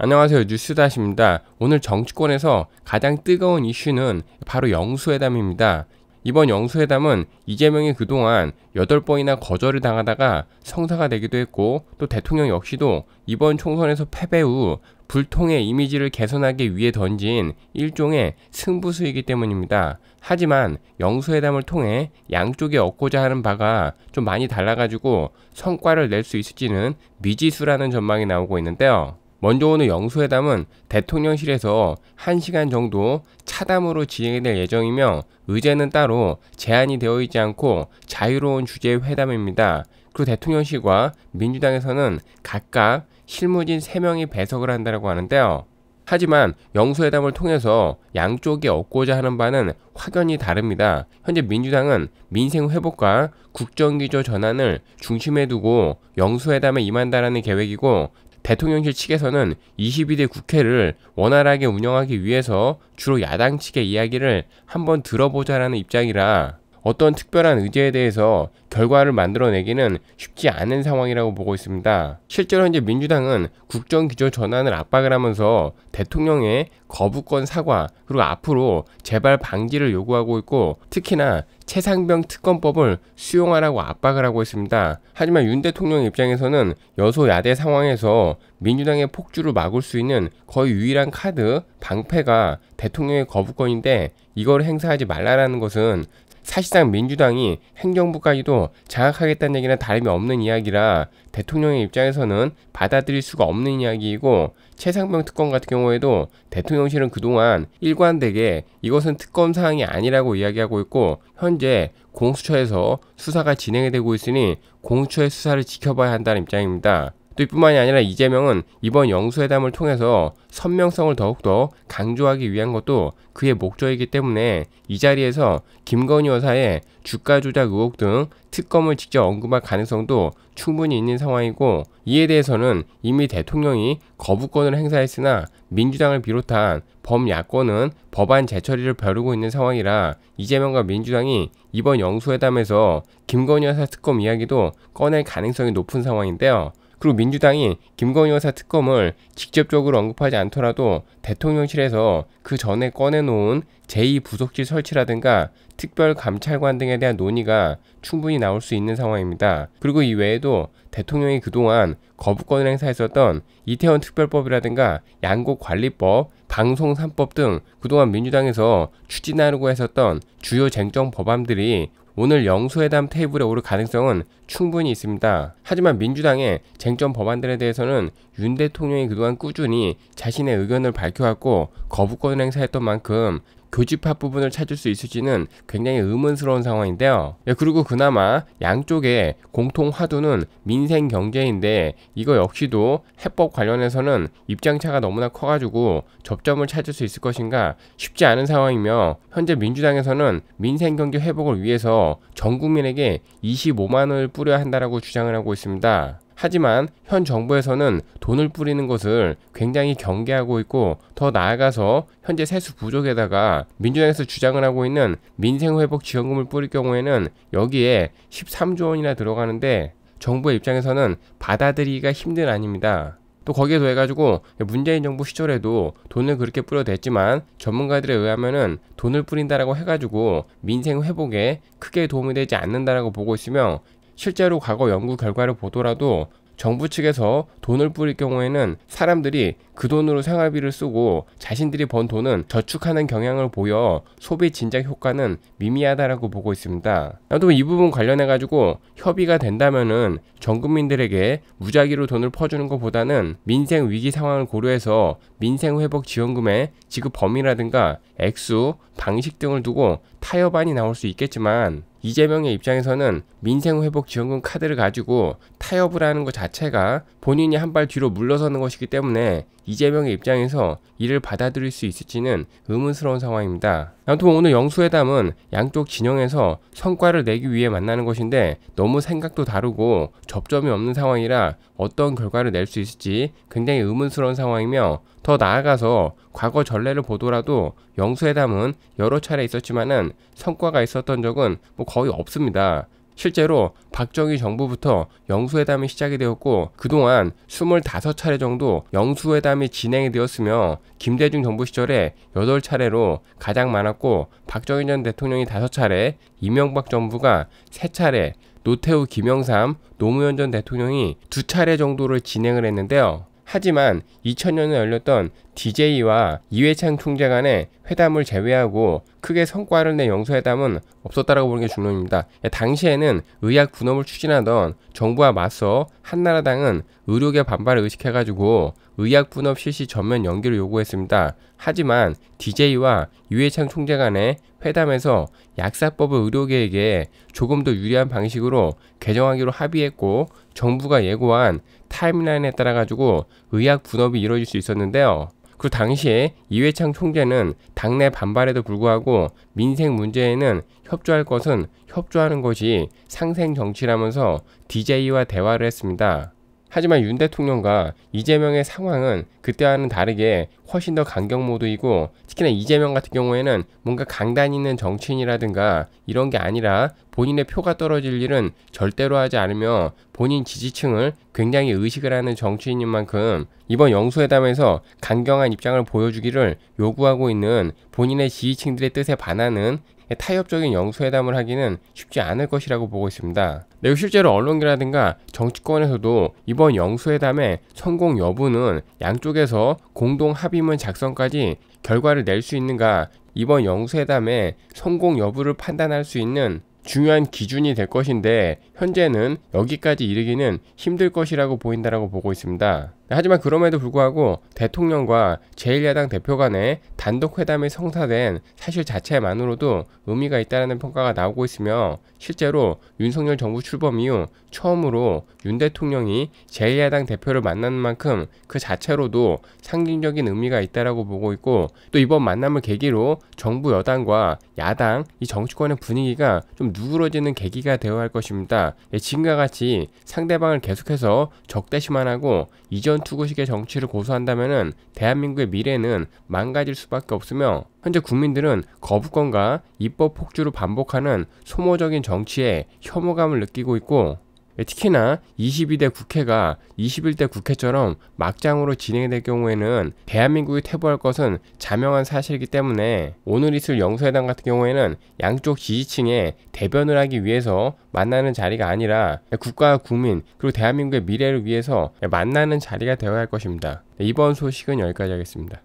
안녕하세요. 뉴스다시입니다. 오늘 정치권에서 가장 뜨거운 이슈는 바로 영수회담입니다. 이번 영수회담은 이재명이 그동안 8번이나 거절을 당하다가 성사가 되기도 했고 또 대통령 역시도 이번 총선에서 패배 후 불통의 이미지를 개선하기 위해 던진 일종의 승부수이기 때문입니다. 하지만 영수회담을 통해 양쪽이 얻고자 하는 바가 좀 많이 달라가지고 성과를 낼 수 있을지는 미지수라는 전망이 나오고 있는데요. 먼저 오는 영수회담은 대통령실에서 1시간 정도 차담으로 진행될 이 예정이며 의제는 따로 제한이 되어 있지 않고 자유로운 주제의 회담입니다. 그리고 대통령실과 민주당에서는 각각 실무진 3명이 배석을 한다고 하는데요. 하지만 영수회담을 통해서 양쪽이 얻고자 하는 바는 확연히 다릅니다. 현재 민주당은 민생 회복과 국정기조 전환을 중심에 두고 영수회담에 임한다라는 계획이고 대통령실 측에서는 22대 국회를 원활하게 운영하기 위해서 주로 야당 측의 이야기를 한번 들어보자라는 입장이라 어떤 특별한 의제에 대해서 결과를 만들어내기는 쉽지 않은 상황이라고 보고 있습니다. 실제로 현재 민주당은 국정기조 전환을 압박을 하면서 대통령의 거부권 사과 그리고 앞으로 재발 방지를 요구하고 있고 특히나 최상병 특검법을 수용하라고 압박을 하고 있습니다. 하지만 윤 대통령 입장에서는 여소야대 상황에서 민주당의 폭주를 막을 수 있는 거의 유일한 카드 방패가 대통령의 거부권인데 이걸 행사하지 말라라는 것은 사실상 민주당이 행정부까지도 장악하겠다는 얘기는 다름이 없는 이야기라 대통령의 입장에서는 받아들일 수가 없는 이야기이고 최상병 특검 같은 경우에도 대통령실은 그동안 일관되게 이것은 특검 사항이 아니라고 이야기하고 있고 현재 공수처에서 수사가 진행이 되고 있으니 공수처의 수사를 지켜봐야 한다는 입장입니다. 또 이뿐만이 아니라 이재명은 이번 영수회담을 통해서 선명성을 더욱더 강조하기 위한 것도 그의 목적이기 때문에 이 자리에서 김건희 여사의 주가 조작 의혹 등 특검을 직접 언급할 가능성도 충분히 있는 상황이고 이에 대해서는 이미 대통령이 거부권을 행사했으나 민주당을 비롯한 범야권은 법안 재처리를 벼르고 있는 상황이라 이재명과 민주당이 이번 영수회담에서 김건희 여사 특검 이야기도 꺼낼 가능성이 높은 상황인데요. 그리고 민주당이 김건희 여사 특검을 직접적으로 언급하지 않더라도 대통령실에서 그 전에 꺼내놓은 제2부속실 설치라든가 특별감찰관 등에 대한 논의가 충분히 나올 수 있는 상황입니다. 그리고 이 외에도 대통령이 그동안 거부권을 행사했었던 이태원 특별법이라든가 양곡관리법, 방송 3법 등 그동안 민주당에서 추진하려고 했었던 주요 쟁점 법안들이 오늘 영수회담 테이블에 오를 가능성은 충분히 있습니다. 하지만 민주당의 쟁점 법안들에 대해서는 윤 대통령이 그동안 꾸준히 자신의 의견을 밝혀왔고 거부권을 행사했던 만큼 교집합 부분을 찾을 수 있을지는 굉장히 의문스러운 상황인데요. 예, 그리고 그나마 양쪽의 공통 화두는 민생 경제인데 이거 역시도 해법 관련해서는 입장차가 너무나 커가지고 접점을 찾을 수 있을 것인가 쉽지 않은 상황이며 현재 민주당에서는 민생 경제 회복을 위해서 전 국민에게 25만 원을 뿌려야 한다라고 주장을 하고 있습니다. 하지만 현 정부에서는 돈을 뿌리는 것을 굉장히 경계하고 있고 더 나아가서 현재 세수 부족에다가 민주당에서 주장을 하고 있는 민생회복 지원금을 뿌릴 경우에는 여기에 13조 원이나 들어가는데 정부의 입장에서는 받아들이기가 힘든 아닙니다. 또 거기에 더해가지고 문재인 정부 시절에도 돈을 그렇게 뿌려댔지만 전문가들에 의하면은 돈을 뿌린다라고 해가지고 민생 회복에 크게 도움이 되지 않는다라고 보고 있으며 실제로 과거 연구 결과를 보더라도 정부 측에서 돈을 뿌릴 경우에는 사람들이 그 돈으로 생활비를 쓰고 자신들이 번 돈은 저축하는 경향을 보여 소비 진작 효과는 미미하다라고 보고 있습니다. 나도 이 부분 관련해 가지고 협의가 된다면은 전국민들에게 무작위로 돈을 퍼주는 것보다는 민생 위기 상황을 고려해서 민생 회복 지원금의 지급 범위라든가 액수, 방식 등을 두고 타협안이 나올 수 있겠지만 이재명의 입장에서는 민생회복지원금 카드를 가지고 타협을 하는 것 자체가 본인이 한 발 뒤로 물러서는 것이기 때문에 이재명의 입장에서 이를 받아들일 수 있을지는 의문스러운 상황입니다. 아무튼 오늘 영수회담은 양쪽 진영에서 성과를 내기 위해 만나는 것인데 너무 생각도 다르고 접점이 없는 상황이라 어떤 결과를 낼 수 있을지 굉장히 의문스러운 상황이며 더 나아가서 과거 전례를 보더라도 영수회담은 여러 차례 있었지만은 성과가 있었던 적은 뭐 거의 없습니다. 실제로 박정희 정부부터 영수회담이 시작이 되었고 그동안 25차례 정도 영수회담이 진행이 되었으며 김대중 정부 시절에 8차례로 가장 많았고 박정희 전 대통령이 5차례, 이명박 정부가 3차례, 노태우 김영삼, 노무현 전 대통령이 2차례 정도를 진행을 했는데요. 하지만 2000년에 열렸던 DJ와 이회창 총재 간의 회담을 제외하고 크게 성과를 낸 영수회담은 없었다라고 보는 게 중론입니다. 예, 당시에는 의학 분업을 추진하던 정부와 맞서 한나라당은 의료계 반발을 의식해가지고 의학 분업 실시 전면 연기를 요구했습니다. 하지만 DJ와 유해창 총재 간의 회담에서 약사법을 의료계에게 조금 더 유리한 방식으로 개정하기로 합의했고 정부가 예고한 타임라인에 따라 가지고 의학 분업이 이루어질 수 있었는데요. 그 당시에 이회창 총재는 당내 반발에도 불구하고 민생 문제에는 협조할 것은 협조하는 것이 상생 정치라면서 DJ와 대화를 했습니다. 하지만 윤 대통령과 이재명의 상황은 그때와는 다르게 훨씬 더 강경 모드이고 특히나 이재명 같은 경우에는 뭔가 강단 있는 정치인이라든가 이런 게 아니라 본인의 표가 떨어질 일은 절대로 하지 않으며 본인 지지층을 굉장히 의식을 하는 정치인인 만큼 이번 영수회담에서 강경한 입장을 보여주기를 요구하고 있는 본인의 지지층들의 뜻에 반하는 타협적인 영수회담을 하기는 쉽지 않을 것이라고 보고 있습니다. 그리고 실제로 언론이라든가 정치권에서도 이번 영수회담의 성공 여부는 양쪽에서 공동 합의문 작성까지 결과를 낼 수 있는가 이번 영수회담의 성공 여부를 판단할 수 있는 중요한 기준이 될 것인데 현재는 여기까지 이르기는 힘들 것이라고 보인다라고 보고 있습니다. 네, 하지만 그럼에도 불구하고 대통령과 제1야당 대표 간의 단독 회담이 성사된 사실 자체만으로도 의미가 있다는 평가가 나오고 있으며 실제로 윤석열 정부 출범 이후 처음으로 윤 대통령이 제1야당 대표를 만나는 만큼 그 자체로도 상징적인 의미가 있다고 보고 있고 또 이번 만남을 계기로 정부 여당과 야당 이 정치권의 분위기가 좀 누그러지는 계기가 되어야 할 것입니다. 네, 지금과 같이 상대방을 계속해서 적대시만 하고 이전 이런 투구식의 정치를 고수한다면 대한민국의 미래는 망가질 수밖에 없으며 현재 국민들은 거부권과 입법 폭주로 반복하는 소모적인 정치에 혐오감을 느끼고 있고 예, 특히나 22대 국회가 21대 국회처럼 막장으로 진행될 경우에는 대한민국이 퇴보할 것은 자명한 사실이기 때문에 오늘 있을 영수회담 같은 경우에는 양쪽 지지층에 대변을 하기 위해서 만나는 자리가 아니라 국가와 국민 그리고 대한민국의 미래를 위해서 만나는 자리가 되어야 할 것입니다. 네, 이번 소식은 여기까지 하겠습니다.